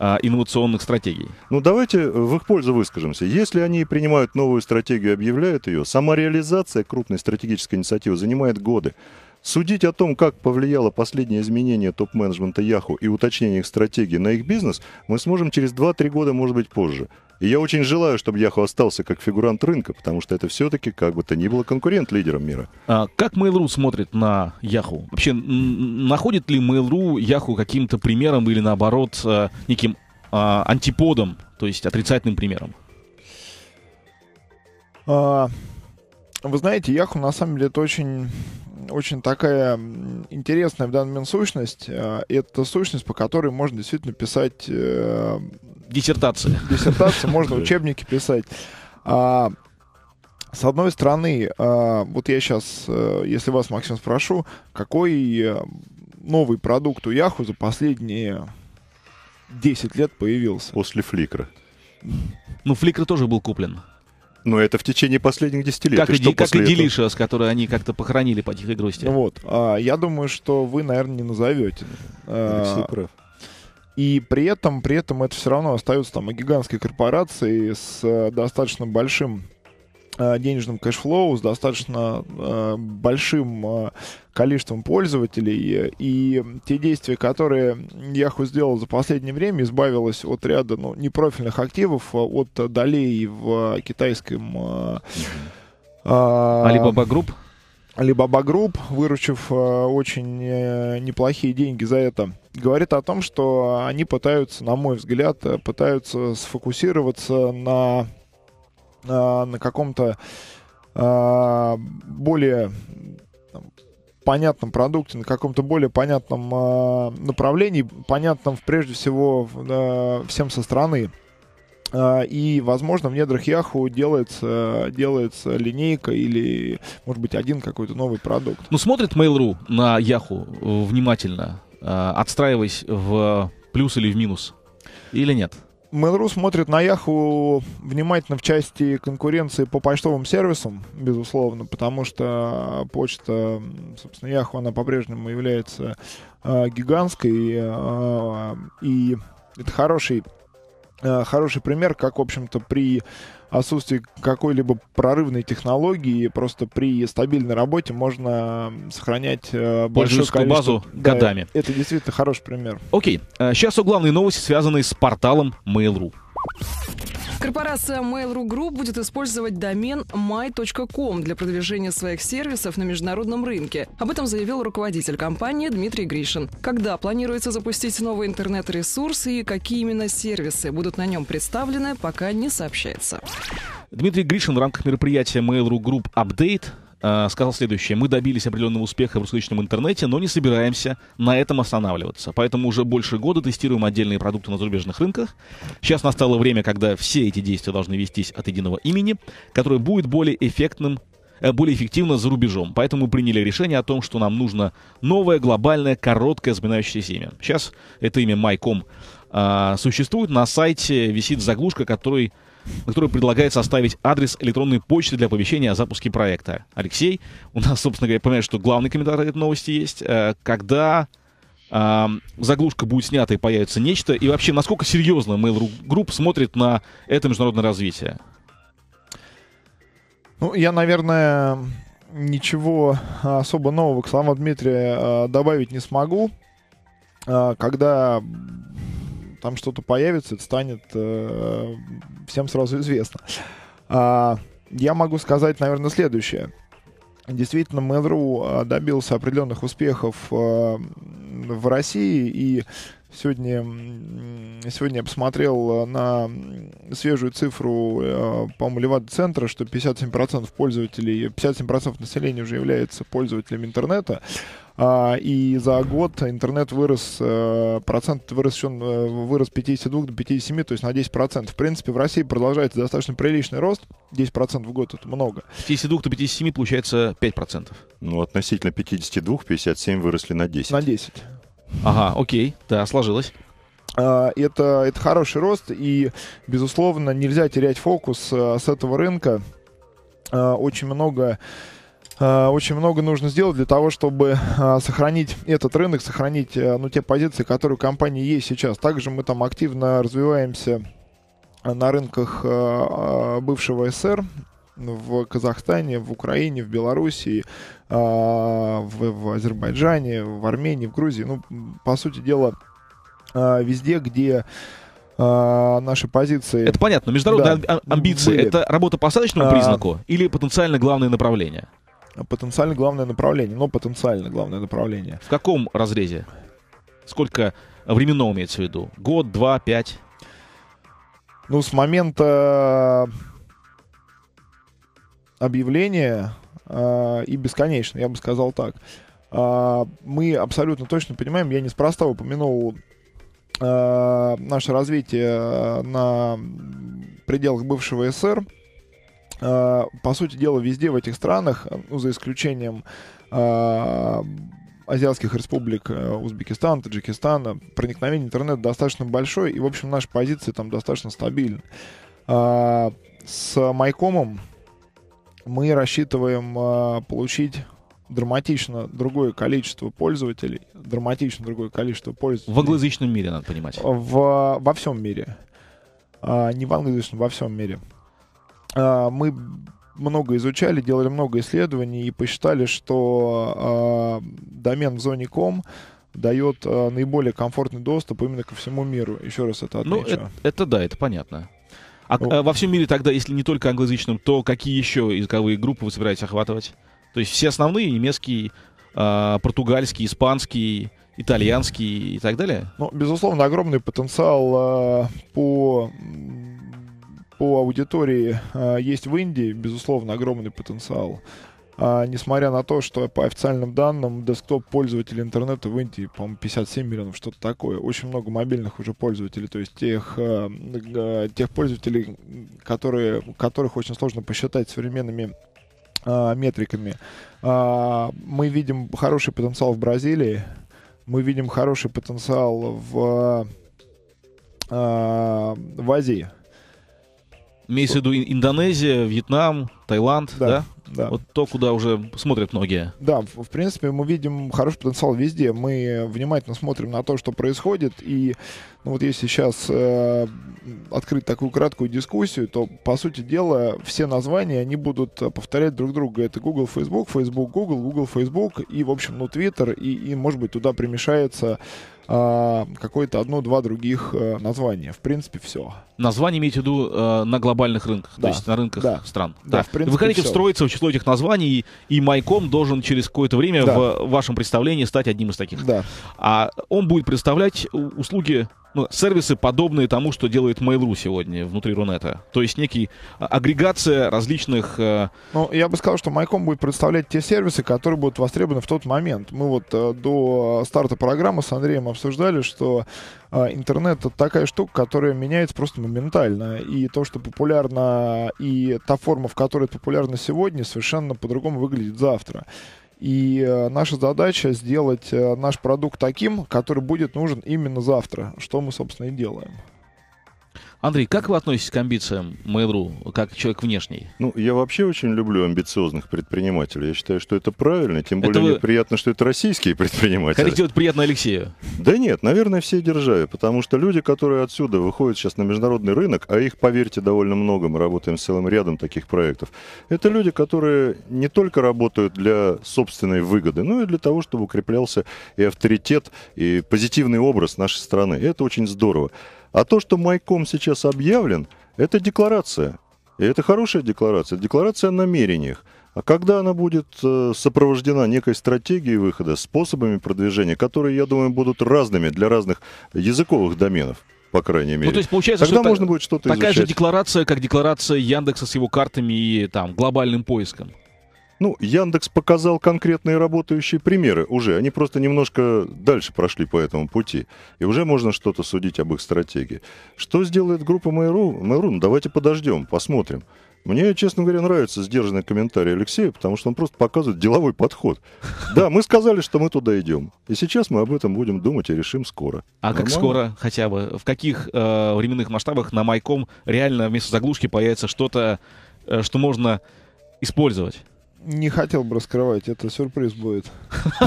а, инновационных стратегий? Ну, давайте в их пользу выскажемся. Если они принимают новую стратегию и объявляют ее, сама реализация крупной стратегической инициативы занимает годы. Судить о том, как повлияло последнее изменение топ-менеджмента Яху и уточнение их стратегии на их бизнес, мы сможем через 2-3 года, может быть, позже. И я очень желаю, чтобы Яху остался как фигурант рынка, потому что это все-таки, как бы то ни было, конкурент лидером мира. А как Mail.ru смотрит на Яху? Вообще, находит ли Mail.ru Яху каким-то примером или, наоборот, э, неким а, антиподом, то есть отрицательным примером? А, вы знаете, Яху на самом деле это очень очень такая интересная в данный момент сущность. Э, это сущность, по которой можно действительно писать... Э, диссертации. Диссертации, *laughs* можно учебники писать. А, с одной стороны, а, вот я сейчас, э, если вас, Максим, спрошу, какой новый продукт у Яху за последние 10 лет появился? После фликра. Ну, фликр тоже был куплен но это в течение последних десятилетий. Как и, и, как и Делишиас, который они как-то похоронили по тихой грусти. Вот. А, я думаю, что вы, наверное, не назовете. Алексей а, И при этом, при этом это все равно остаются там гигантские корпорации с э, достаточно большим Э, денежным кэшфлоу с достаточно э, большим э, количеством пользователей. И те действия, которые яху сделал за последнее время, избавилась от ряда ну, непрофильных активов, э, от долей в китайском... Э, э, Alibaba Group? Alibaba Group, выручив очень неплохие деньги за это, говорит о том, что они пытаются, на мой взгляд, пытаются сфокусироваться на э, на каком-то э, более там, понятном продукте, на каком-то более понятном э, направлении, понятном прежде всего э, всем со стороны. Э, и, возможно, в недрах Яху делается, делается линейка или, может быть, один какой-то новый продукт. Ну, смотрит Mail.ru на Яху э, внимательно, э, отстраиваясь в плюс или в минус? Или нет? Mail.ru смотрит на Яху внимательно в части конкуренции по почтовым сервисам, безусловно, потому что почта, собственно, Яху, она по-прежнему является э, гигантской, э, и это хороший, э, хороший пример, как, в общем-то, при отсутствии какой-либо прорывной технологии, просто при стабильной работе можно сохранять э, большую количество... базу да, годами. Это действительно хороший пример. Окей, э, сейчас у главной новости, связанной с порталом Mail.ru. Корпорация Mail.ru Group будет использовать домен my.com для продвижения своих сервисов на международном рынке. Об этом заявил руководитель компании Дмитрий Гришин. Когда планируется запустить новый интернет-ресурс и какие именно сервисы будут на нем представлены, пока не сообщается. Дмитрий Гришин в рамках мероприятия Mail.ru Group Update Э, сказал следующее. Мы добились определенного успеха в русскоязычном интернете, но не собираемся на этом останавливаться. Поэтому уже больше года тестируем отдельные продукты на зарубежных рынках. Сейчас настало время, когда все эти действия должны вестись от единого имени, которое будет более эффектным э, более эффективно за рубежом. Поэтому мы приняли решение о том, что нам нужно новое, глобальное, короткое, запоминающееся имя. Сейчас это имя Майком э, существует. На сайте висит заглушка, который на которой предлагает составить адрес электронной почты для оповещения о запуске проекта. Алексей, у нас, собственно говоря, понимает, что главный комментатор этой новости есть. Э, когда заглушка будет снята и появится нечто? И вообще, насколько серьезно Mail.ru Group смотрит на это международное развитие? Ну, я, наверное, ничего особо нового к словам Дмитрия э, добавить не смогу. Э, когда там что-то появится, это станет э, всем сразу известно. А, я могу сказать, наверное, следующее. Действительно, Mail.ru а, добился определенных успехов э, в России, и сегодня, сегодня я посмотрел на свежую цифру, э, по-моему, Левада-центра, что 57% пользователей, 57% населения уже является пользователями интернета. А, и за год интернет вырос, э, процент вырос, э, вырос 52 до 57, то есть на 10%. В принципе, в России продолжается достаточно приличный рост, 10% в год это много. С 52 до 57 получается 5%. Ну, относительно 52, 57 выросли на 10. На 10. Ага, окей, да, сложилось. А, это, это хороший рост, и, безусловно, нельзя терять фокус э, с этого рынка. Очень много Э, очень много нужно сделать для того, чтобы э, сохранить этот рынок, сохранить э, ну, те позиции, которые у компании есть сейчас. Также мы там активно развиваемся на рынках бывшего СССР, в Казахстане, в Украине, в Белоруссии, в, в Азербайджане, в Армении, в Грузии. Ну, по сути дела, везде, где наши позиции. Это понятно. Международные да, амбиции были. это работа по осадочному а... или потенциально главное направление? потенциально главное направление. но ну, потенциально главное направление. В каком разрезе? Сколько временного имеется в виду? Год, два, пять? Ну, с момента э, объявления э, и бесконечно, я бы сказал так. Э, мы абсолютно точно понимаем, я неспроста упомянул э, наше развитие э, на пределах бывшего СССР. А, по сути дела, везде в этих странах, ну, за исключением а, азиатских республик э, Узбекистана, Таджикистана, проникновение интернета достаточно большое, и, в общем, наша позиция там достаточно стабильны. А, с Майкомом мы рассчитываем получить драматично другое количество пользователей, драматично другое количество пользователей. В англоязычном мире, надо понимать. В, во всем мире. Не в англоязычном, во всем мире. А, мы много изучали, делали много исследований и посчитали, что а, домен в зоне ком дает э, наиболее комфортный доступ именно ко всему миру. Еще раз это ну, отмечу. Ну, это, это да, это понятно. А, ну, во всем мире тогда, если не только англоязычным, то какие еще языковые группы вы собираетесь охватывать? То есть все основные немецкий, э, португальский, испанский, итальянский и так далее? Ну, безусловно, огромный потенциал э, по по аудитории а, есть в Индии, безусловно, огромный потенциал. А, несмотря на то, что по официальным данным десктоп пользователей интернета в Индии, по-моему, 57 миллионов, что-то такое. Очень много мобильных уже пользователей, то есть тех, э, тех пользователей, которые, которых очень сложно посчитать современными э, метриками. Э, мы видим хороший потенциал в Бразилии, мы видим хороший потенциал в, в Азии Имеется в виду Индонезия, Вьетнам, Таиланд, да? да? да. Вот то, куда уже смотрят многие. Да, в, в принципе, мы видим хороший потенциал везде. Мы внимательно смотрим на то, что происходит. И ну, вот если сейчас э, открыть такую краткую дискуссию, то, по сути дела, все названия, они будут повторять друг друга. Это Google, Facebook, Facebook, Google, Google, Facebook и, в общем, ну, Twitter. И, и может быть, туда примешается э, какое-то одно-два других э, названия. В принципе, все. Название имеете в виду э, на глобальных рынках, да. то есть на рынках да. стран. Да, да. В принципе, Вы хотите все. встроиться в число этих названий, и Майком должен через какое-то время да. в вашем представлении стать одним из таких. Да. А он будет представлять услуги ну, сервисы, подобные тому, что делает Mail.ru сегодня внутри Рунета. То есть некий а, агрегация различных... Э... Ну, я бы сказал, что Майком будет представлять те сервисы, которые будут востребованы в тот момент. Мы вот э, до э, старта программы с Андреем обсуждали, что э, интернет — это такая штука, которая меняется просто моментально. И то, что популярно, и та форма, в которой это популярно сегодня, совершенно по-другому выглядит завтра. И э, наша задача сделать э, наш продукт таким, который будет нужен именно завтра, что мы, собственно, и делаем. Андрей, как вы относитесь к амбициям Mail.ru, как человек внешний? Ну, я вообще очень люблю амбициозных предпринимателей. Я считаю, что это правильно, тем более это вы... мне приятно, что это российские предприниматели. Хотите делать приятно Алексею? Да нет, наверное, всей державе, потому что люди, которые отсюда выходят сейчас на международный рынок, а их, поверьте, довольно много, мы работаем с целым рядом таких проектов, это люди, которые не только работают для собственной выгоды, но и для того, чтобы укреплялся и авторитет, и позитивный образ нашей страны. И это очень здорово. А то, что майком сейчас объявлен, это декларация. И это хорошая декларация, декларация о намерениях. А когда она будет э, сопровождена некой стратегией выхода, способами продвижения, которые, я думаю, будут разными для разных языковых доменов, по крайней ну, мере. Ну, то есть получается, Тогда что можно будет что-то Такая изучать. же декларация, как декларация Яндекса с его картами и там глобальным поиском. Ну, Яндекс показал конкретные работающие примеры уже. Они просто немножко дальше прошли по этому пути. И уже можно что-то судить об их стратегии. Что сделает группа Mail.ru? Mail.ru, ну, давайте подождем, посмотрим. Мне, честно говоря, нравится сдержанный комментарий Алексея, потому что он просто показывает деловой подход. Да, мы сказали, что мы туда идем. И сейчас мы об этом будем думать и решим скоро. А Нормально? как скоро хотя бы? В каких э, временных масштабах на Майком реально вместо заглушки появится что-то, э, что можно использовать? Не хотел бы раскрывать, это сюрприз будет. *laughs*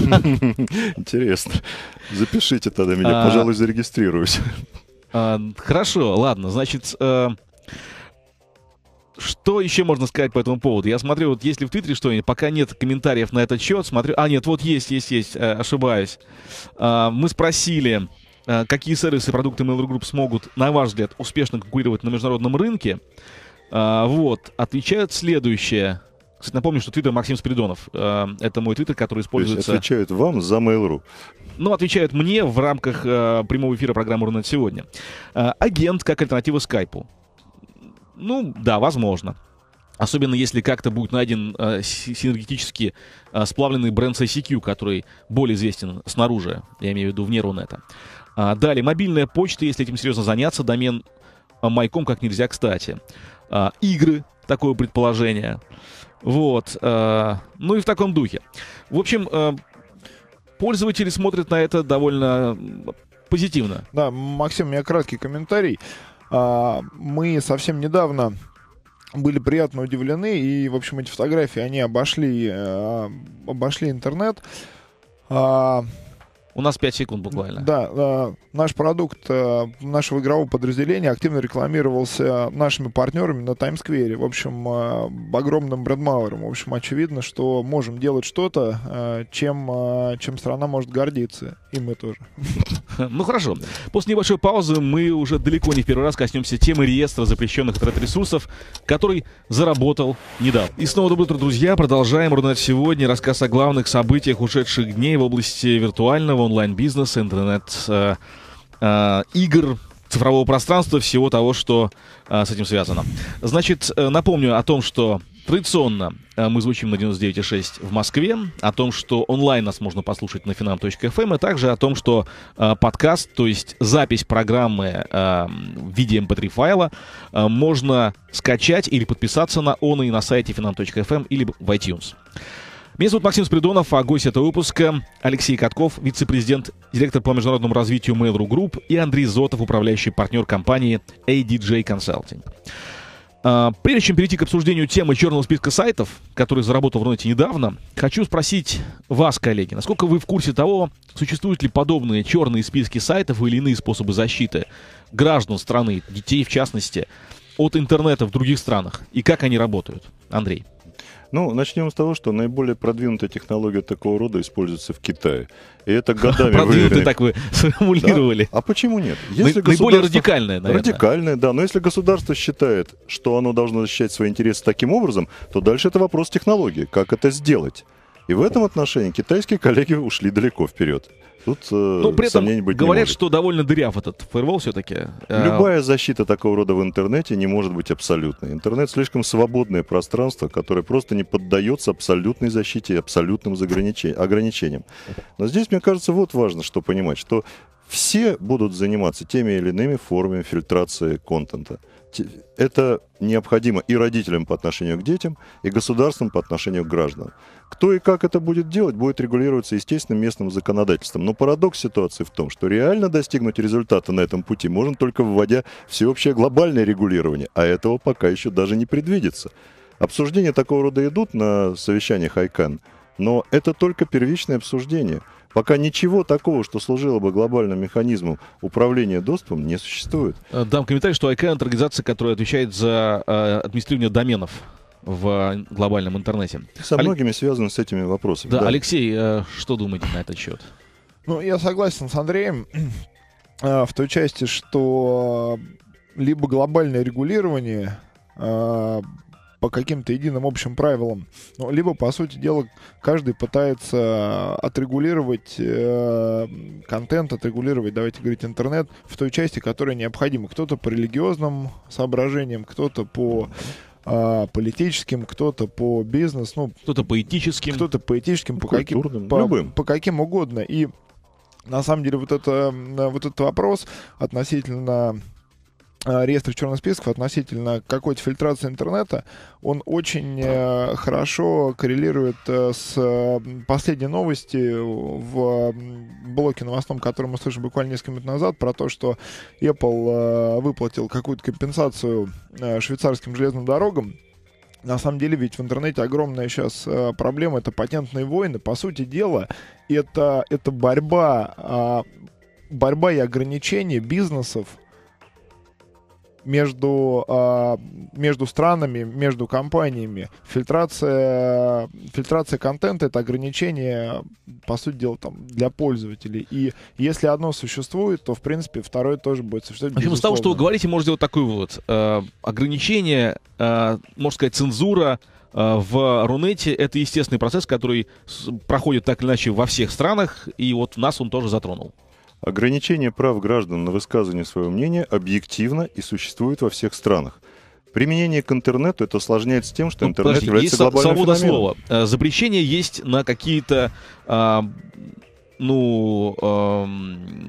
Интересно. Запишите тогда меня, а. пожалуй, зарегистрируюсь. А, хорошо, ладно, значит... Э, что еще можно сказать по этому поводу? Я смотрю, вот есть ли в Твиттере что-нибудь, пока нет комментариев на этот счет, смотрю... А, нет, вот есть, есть, есть, э, ошибаюсь. А, мы спросили, э, какие сервисы и продукты Mail.ru Group смогут, на ваш взгляд, успешно конкурировать на международном рынке. Вот, отвечают следующее. Кстати, напомню, что твиттер Максим Спиридонов. Э, это мой твиттер, который используется... То есть отвечают вам за Mail.ru? Ну, отвечают мне в рамках э, прямого эфира программы «Рунет сегодня». Э, агент как альтернатива скайпу. Ну, да, возможно. Особенно если как-то будет найден синергетически сплавленный бренд с ICQ, который более известен снаружи, я имею в виду вне Рунета. А, далее, мобильная почта, если этим серьезно заняться, домен майком как нельзя кстати. А, игры, такое предположение. Вот. Э, ну и в таком духе. В общем, э, пользователи смотрят на это довольно позитивно. Да, Максим, у меня краткий комментарий. А, мы совсем недавно были приятно удивлены, и, в общем, эти фотографии, они обошли, э, обошли интернет. А, у нас 5 секунд буквально. Да, э, наш продукт э, нашего игрового подразделения активно рекламировался нашими партнерами на Таймсквере, в общем, э, огромным брендмауэром. В общем, очевидно, что можем делать что-то, э, чем, э, чем страна может гордиться, и мы тоже. *laughs* Ну хорошо. После небольшой паузы мы уже далеко не в первый раз коснемся темы реестра запрещенных интернет-ресурсов, который заработал недавно. И снова доброе утро, друзья. Продолжаем рунать сегодня рассказ о главных событиях ушедших дней в области виртуального рекламы, онлайн-бизнеса, интернет-игр, э, э, цифрового пространства, всего того, что э, с этим связано. Значит, напомню о том, что традиционно мы звучим на 99.6 в Москве, о том, что онлайн нас можно послушать на finam.fm, а эм, также о том, что подкаст, то есть запись программы в виде mp3 эм файла, можно скачать или подписаться на он и на сайте finam.fm эм, или в iTunes. Меня зовут Максим Спридонов, а гость этого выпуска Алексей Катков, вице-президент, директор по международному развитию Mail.ru Group и Андрей Зотов, управляющий партнер компании ADJ Consulting. А, прежде чем перейти к обсуждению темы черного списка сайтов, который заработал в Рунете недавно, хочу спросить вас, коллеги, насколько вы в курсе того, существуют ли подобные черные списки сайтов или иные способы защиты граждан страны, детей в частности, от интернета в других странах, и как они работают? Андрей. Ну, начнем с того, что наиболее продвинутая технология такого рода используется в Китае. И это годами *laughs* Продвинутые так вы сформулировали. А почему нет? Если наиболее радикальная, наверное. Радикальная, да. Но если государство считает, что оно должно защищать свои интересы таким образом, то дальше это вопрос технологии. Как это сделать? И в этом отношении китайские коллеги ушли далеко вперед. Тут э, ну, при этом быть говорят, что довольно дыряв этот фаервол все-таки. Э, Любая защита такого рода в интернете не может быть абсолютной. Интернет слишком свободное пространство, которое просто не поддается абсолютной защите и абсолютным ограничениям. Но здесь, мне кажется, вот важно, что понимать, что все будут заниматься теми или иными формами фильтрации контента это необходимо и родителям по отношению к детям, и государствам по отношению к гражданам. Кто и как это будет делать, будет регулироваться, естественно, местным законодательством. Но парадокс ситуации в том, что реально достигнуть результата на этом пути можно только вводя всеобщее глобальное регулирование, а этого пока еще даже не предвидится. Обсуждения такого рода идут на совещаниях Хайкан, но это только первичное обсуждение – Пока ничего такого, что служило бы глобальным механизмом управления доступом, не существует. Э, дам комментарий, что ICANN — организация, которая отвечает за э, администрирование доменов в глобальном интернете. Со Аль... многими связаны с этими вопросами. Да, да. Алексей, э, что думаете на этот счет? Ну, я согласен с Андреем *clears throat* в той части, что либо глобальное регулирование по каким-то единым общим правилам. Ну, либо, по сути дела, каждый пытается отрегулировать э, контент, отрегулировать, давайте говорить, интернет в той части, которая необходима. Кто-то по религиозным соображениям, кто-то по а, политическим, кто-то по бизнесу, ну, кто-то по этическим, кто-то по этическим, по каким, по, любым. по каким угодно. И на самом деле вот это вот этот вопрос относительно Э, реестр черных списков относительно какой-то фильтрации интернета, он очень э, хорошо коррелирует э, с последней новости в блоке новостном, который мы слышали буквально несколько минут назад, про то, что Apple выплатил какую-то компенсацию швейцарским железным дорогам. На самом деле ведь в интернете огромная сейчас проблема — это патентные войны. По сути дела, это, это борьба а, борьба и ограничения бизнесов между, а, между странами, между компаниями. Фильтрация, фильтрация контента — это ограничение, по сути дела, там, для пользователей. И если одно существует, то, в принципе, второе тоже будет существовать. В общем, из того, что вы говорите, можно сделать такой вывод. Э, ограничение, э, можно сказать, цензура э, в Рунете это естественный процесс, который проходит так или иначе во всех странах, и вот нас он тоже затронул. Ограничение прав граждан на высказывание своего мнения объективно и существует во всех странах. Применение к интернету это осложняется тем, что ну, подожди, является есть глобальным свобода феноменом. слова. Э, запрещение есть на какие-то а, ну, э,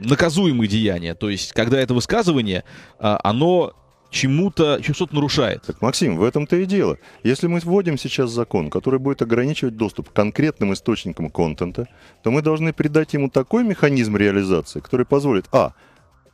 наказуемые деяния. То есть, когда это высказывание, а, оно чему-то, что-то нарушает. Так, Максим, в этом-то и дело. Если мы вводим сейчас закон, который будет ограничивать доступ к конкретным источникам контента, то мы должны придать ему такой механизм реализации, который позволит, а,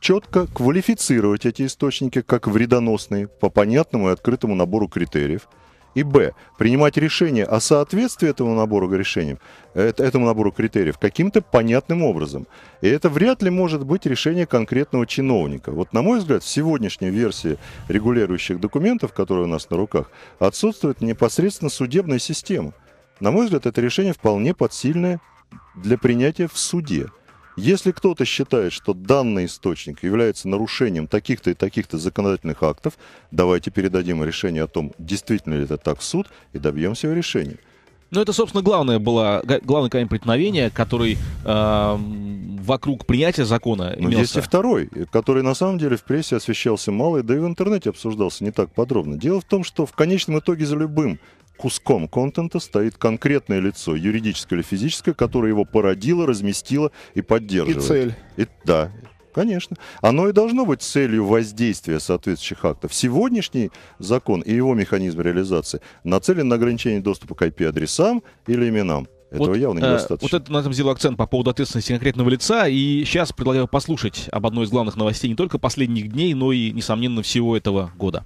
четко квалифицировать эти источники как вредоносные по понятному и открытому набору критериев – и б. Принимать решение о соответствии этому набору решений, э, этому набору критериев каким-то понятным образом. И это вряд ли может быть решение конкретного чиновника. Вот, на мой взгляд, в сегодняшней версии регулирующих документов, которые у нас на руках, отсутствует непосредственно судебная система. На мой взгляд, это решение вполне подсильное для принятия в суде. Если кто-то считает, что данный источник является нарушением таких-то и таких-то законодательных актов, давайте передадим решение о том, действительно ли это так в суд, и добьемся его решения. Ну, это, собственно, главное было, главный камень преткновения, который э, вокруг принятия закона имелся. Но есть и второй, который, на самом деле, в прессе освещался мало, да и в интернете обсуждался не так подробно. Дело в том, что в конечном итоге за любым куском контента стоит конкретное лицо, юридическое или физическое, которое его породило, разместило и поддерживает. И цель. И, да, Конечно. Оно и должно быть целью воздействия соответствующих актов. Сегодняшний закон и его механизм реализации нацелен на ограничение доступа к IP-адресам или именам. Этого вот, явно э, недостаточно. Э, вот это на этом сделал акцент по поводу ответственности конкретного лица. И сейчас предлагаю послушать об одной из главных новостей не только последних дней, но и, несомненно, всего этого года.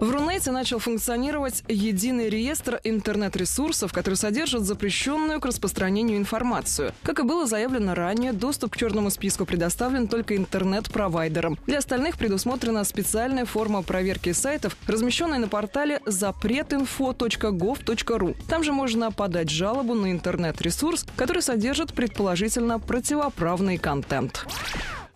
В Рунете начал функционировать единый реестр интернет-ресурсов, который содержит запрещенную к распространению информацию. Как и было заявлено ранее, доступ к черному списку предоставлен только интернет-провайдерам. Для остальных предусмотрена специальная форма проверки сайтов, размещенная на портале запретинфо.gov.ru. Там же можно подать жалобу на интернет-ресурс, который содержит предположительно противоправный контент.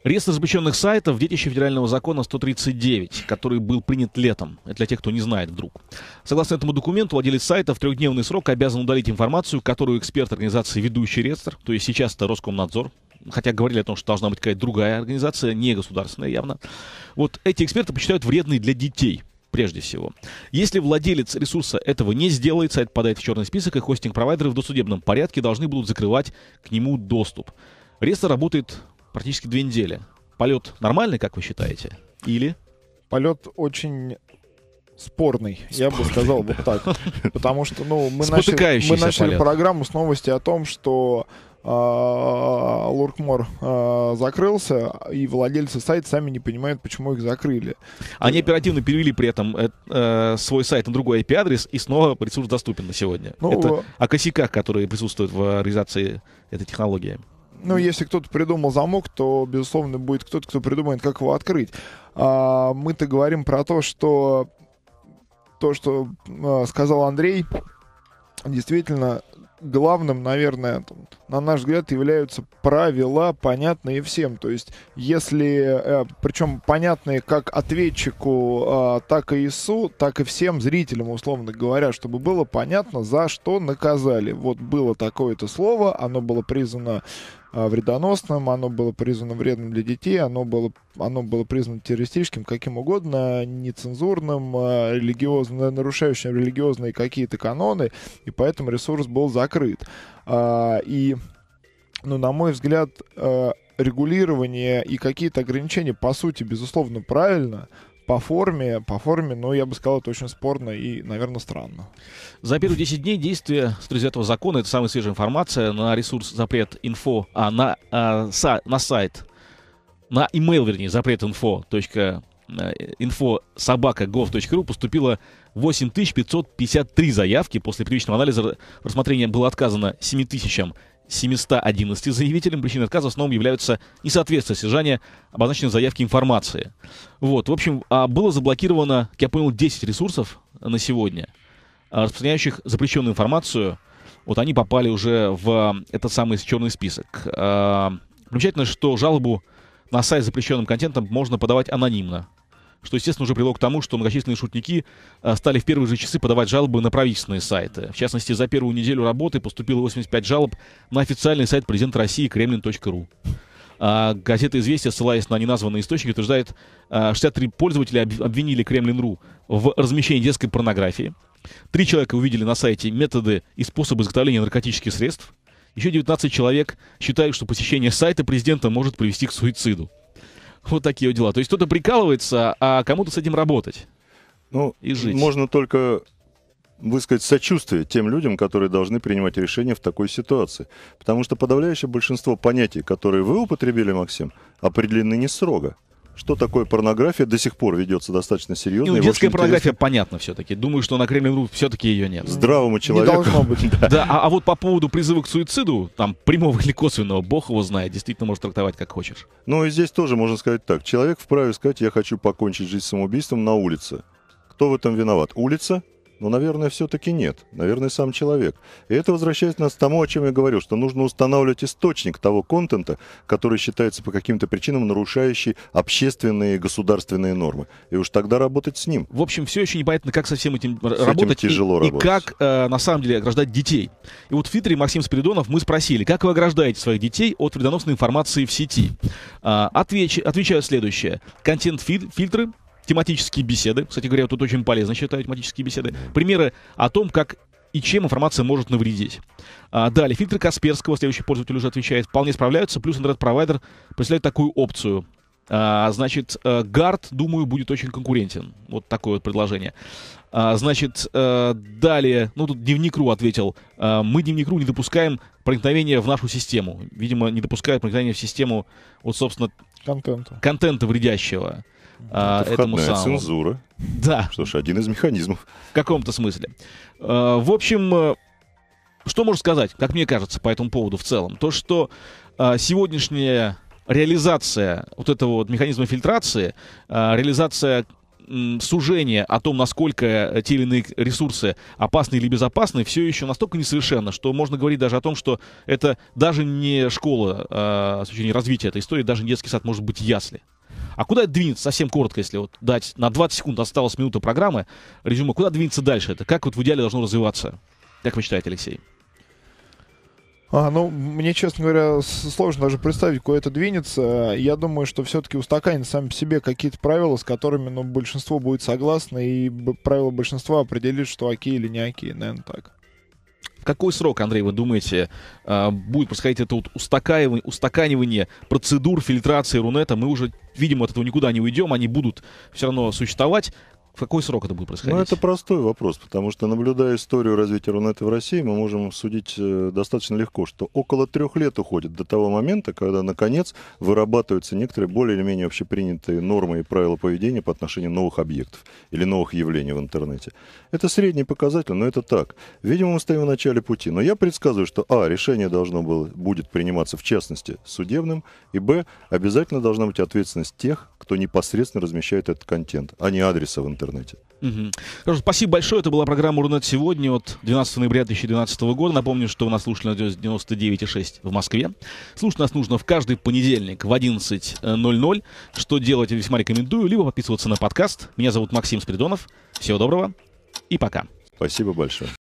Реестр запрещенных сайтов – детище федерального закона 139, который был принят летом. Это для тех, кто не знает вдруг. Согласно этому документу, владелец сайта в трехдневный срок обязан удалить информацию, которую эксперт организации «Ведущий реестр», то есть сейчас это Роскомнадзор, хотя говорили о том, что должна быть какая-то другая организация, не государственная явно. Вот эти эксперты посчитают вредной для детей прежде всего. Если владелец ресурса этого не сделает, сайт попадает в черный список, и хостинг-провайдеры в досудебном порядке должны будут закрывать к нему доступ. Реестр работает практически две недели. Полет нормальный, как вы считаете? Или? Полет очень спорный, спорный я бы сказал да. вот так. Потому что ну, мы начали, мы начали полет. программу с новости о том, что а, Луркмор а, закрылся, и владельцы сайта сами не понимают, почему их закрыли. Они оперативно перевели при этом э, э, свой сайт на другой IP-адрес, и снова ресурс доступен на сегодня. Ну, Это э, о косяках, которые присутствуют в реализации этой технологии. Ну, если кто-то придумал замок, то, безусловно, будет кто-то, кто придумает, как его открыть. А, мы-то говорим про то, что то, что э, сказал Андрей, действительно главным, наверное, там, на наш взгляд, являются правила, понятные всем. То есть, если, э, причем понятные как ответчику, э, так и ИСУ, так и всем зрителям, условно говоря, чтобы было понятно, за что наказали. Вот было такое-то слово, оно было признано а, вредоносным, оно было признано вредным для детей, оно было, оно было признано террористическим, каким угодно, нецензурным, а, религиозно, нарушающим религиозные какие-то каноны, и поэтому ресурс был закрыт. А, и, ну, на мой взгляд, регулирование и какие-то ограничения, по сути, безусловно, правильно — по форме, по форме, но я бы сказал, это очень спорно и, наверное, странно. За первые 10 дней действия 139 закона, это самая свежая информация, на ресурс запрет инфо, а на, а, са, на сайт, на имейл, вернее, запрет инфо, точка, э, инфо собака gov.ru поступило 8553 заявки. После первичного анализа рассмотрение было отказано 7000 711 заявителям. Причиной отказа в основном являются несоответствие содержания обозначенной заявки информации. Вот, в общем, а, было заблокировано, как я понял, 10 ресурсов на сегодня, а, распространяющих запрещенную информацию. Вот они попали уже в этот самый черный список. Примечательно, а, что жалобу на сайт с запрещенным контентом можно подавать анонимно что, естественно, уже привело к тому, что многочисленные шутники э, стали в первые же часы подавать жалобы на правительственные сайты. В частности, за первую неделю работы поступило 85 жалоб на официальный сайт президента России kremlin.ru. А газета «Известия», ссылаясь на неназванные источники, утверждает, 63 э, пользователя обвинили Кремлин.ру в размещении детской порнографии. Три человека увидели на сайте методы и способы изготовления наркотических средств. Еще 19 человек считают, что посещение сайта президента может привести к суициду. Вот такие вот дела. То есть кто-то прикалывается, а кому-то с этим работать. Ну, и жить. Можно только высказать сочувствие тем людям, которые должны принимать решения в такой ситуации. Потому что подавляющее большинство понятий, которые вы употребили, Максим, определены не строго что такое порнография, до сих пор ведется достаточно серьезно. Ну, детская порнография интересно. понятно все-таки. Думаю, что на Кремль.ру все-таки ее нет. Здравому человеку. Не быть. *laughs* Да, а, а вот по поводу призыва к суициду, там, прямого или косвенного, бог его знает, действительно может трактовать как хочешь. Ну, и здесь тоже можно сказать так. Человек вправе сказать, я хочу покончить жизнь самоубийством на улице. Кто в этом виноват? Улица ну, наверное, все-таки нет. Наверное, сам человек. И это возвращает нас к тому, о чем я говорю, что нужно устанавливать источник того контента, который считается по каким-то причинам нарушающий общественные и государственные нормы. И уж тогда работать с ним. В общем, все еще непонятно, как со всем этим с работать. Этим тяжело и, работать. И как, э, на самом деле, ограждать детей. И вот в Твиттере Максим Спиридонов мы спросили, как вы ограждаете своих детей от вредоносной информации в сети? Э, отвеч, отвечаю следующее. Контент-фильтры, тематические беседы. Кстати говоря, тут очень полезно считаю тематические беседы. Примеры о том, как и чем информация может навредить. А, далее, фильтры Касперского, следующий пользователь уже отвечает, вполне справляются, плюс интернет-провайдер представляет такую опцию. А, значит, э, гард, думаю, будет очень конкурентен. Вот такое вот предложение. А, значит, э, далее, ну тут Дневник.ру ответил, а, мы Дневник.ру не допускаем проникновения в нашу систему. Видимо, не допускают проникновения в систему, вот, собственно, контента, контента вредящего а, Это этому самому. цензура. Да. Что ж, один из механизмов. В каком-то смысле. А, в общем, э, что можно сказать, как мне кажется, по этому поводу в целом? То, что а, сегодняшняя реализация вот этого вот механизма фильтрации, а, реализация сужение о том, насколько те или иные ресурсы опасны или безопасны, все еще настолько несовершенно, что можно говорить даже о том, что это даже не школа э, с учетом развития этой истории, даже не детский сад может быть ясли. А куда это двинется, совсем коротко, если вот дать, на 20 секунд осталась минута программы, резюме, куда двинется дальше это? Как вот в идеале должно развиваться? Как вы считаете, Алексей? А, ну, мне, честно говоря, сложно даже представить, куда это двинется. Я думаю, что все-таки устаканит сам по себе какие-то правила, с которыми ну, большинство будет согласно, и правило большинства определит, что окей или не окей, наверное, так. В какой срок, Андрей, вы думаете, а, будет происходить это вот устаканивание, устаканивание процедур фильтрации Рунета? Мы уже, видимо, от этого никуда не уйдем, они будут все равно существовать в какой срок это будет ну, происходить? Ну, это простой вопрос, потому что, наблюдая историю развития Рунета в России, мы можем судить э, достаточно легко, что около трех лет уходит до того момента, когда, наконец, вырабатываются некоторые более или менее общепринятые нормы и правила поведения по отношению новых объектов или новых явлений в интернете. Это средний показатель, но это так. Видимо, мы стоим в начале пути. Но я предсказываю, что, а, решение должно было, будет приниматься, в частности, судебным, и, б, обязательно должна быть ответственность тех, кто непосредственно размещает этот контент, а не адреса в интернете интернете. Угу. Хорошо, спасибо большое. Это была программа «Рунет сегодня» от 12 ноября 2012 года. Напомню, что вы нас слушали на 99,6 в Москве. Слушать нас нужно в каждый понедельник в 11.00. Что делать, я весьма рекомендую. Либо подписываться на подкаст. Меня зовут Максим Спиридонов. Всего доброго и пока. Спасибо большое.